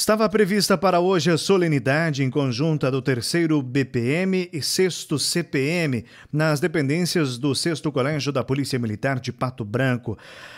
Estava prevista para hoje a solenidade em conjunta do 3 BPM e 6 CPM nas dependências do 6 Colégio da Polícia Militar de Pato Branco.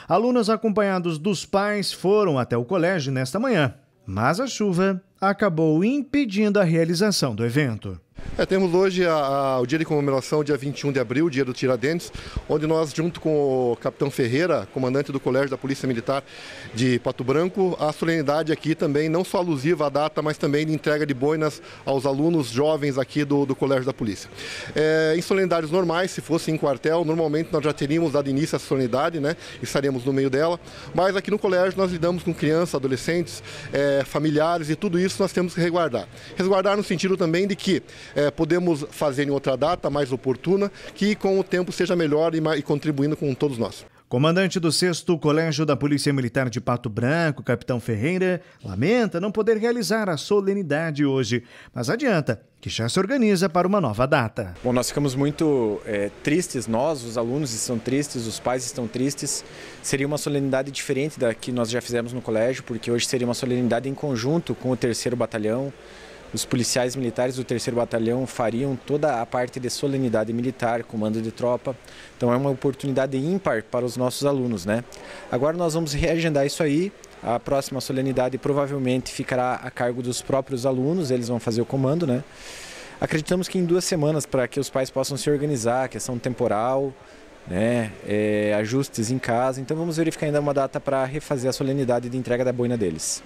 Alunos acompanhados dos pais foram até o colégio nesta manhã, mas a chuva acabou impedindo a realização do evento. É, temos hoje a, a, o dia de comemoração, dia 21 de abril, dia do Tiradentes, onde nós, junto com o capitão Ferreira, comandante do Colégio da Polícia Militar de Pato Branco, a solenidade aqui também, não só alusiva à data, mas também de entrega de boinas aos alunos jovens aqui do, do Colégio da Polícia. É, em solenidades normais, se fosse em quartel, normalmente nós já teríamos dado início à solenidade, né? Estaríamos no meio dela, mas aqui no colégio nós lidamos com crianças, adolescentes, é, familiares e tudo isso nós temos que resguardar. Resguardar no sentido também de que é, podemos fazer em outra data mais oportuna, que com o tempo seja melhor e, e contribuindo com todos nós. Comandante do 6 Colégio da Polícia Militar de Pato Branco, Capitão Ferreira, lamenta não poder realizar a solenidade hoje, mas adianta que já se organiza para uma nova data. Bom, nós ficamos muito é, tristes, nós, os alunos estão tristes, os pais estão tristes. Seria uma solenidade diferente da que nós já fizemos no colégio, porque hoje seria uma solenidade em conjunto com o terceiro batalhão, os policiais militares do 3 Batalhão fariam toda a parte de solenidade militar, comando de tropa. Então é uma oportunidade ímpar para os nossos alunos, né? Agora nós vamos reagendar isso aí. A próxima solenidade provavelmente ficará a cargo dos próprios alunos, eles vão fazer o comando, né? Acreditamos que em duas semanas, para que os pais possam se organizar, questão é temporal, né, é, ajustes em casa. Então vamos verificar ainda uma data para refazer a solenidade de entrega da boina deles.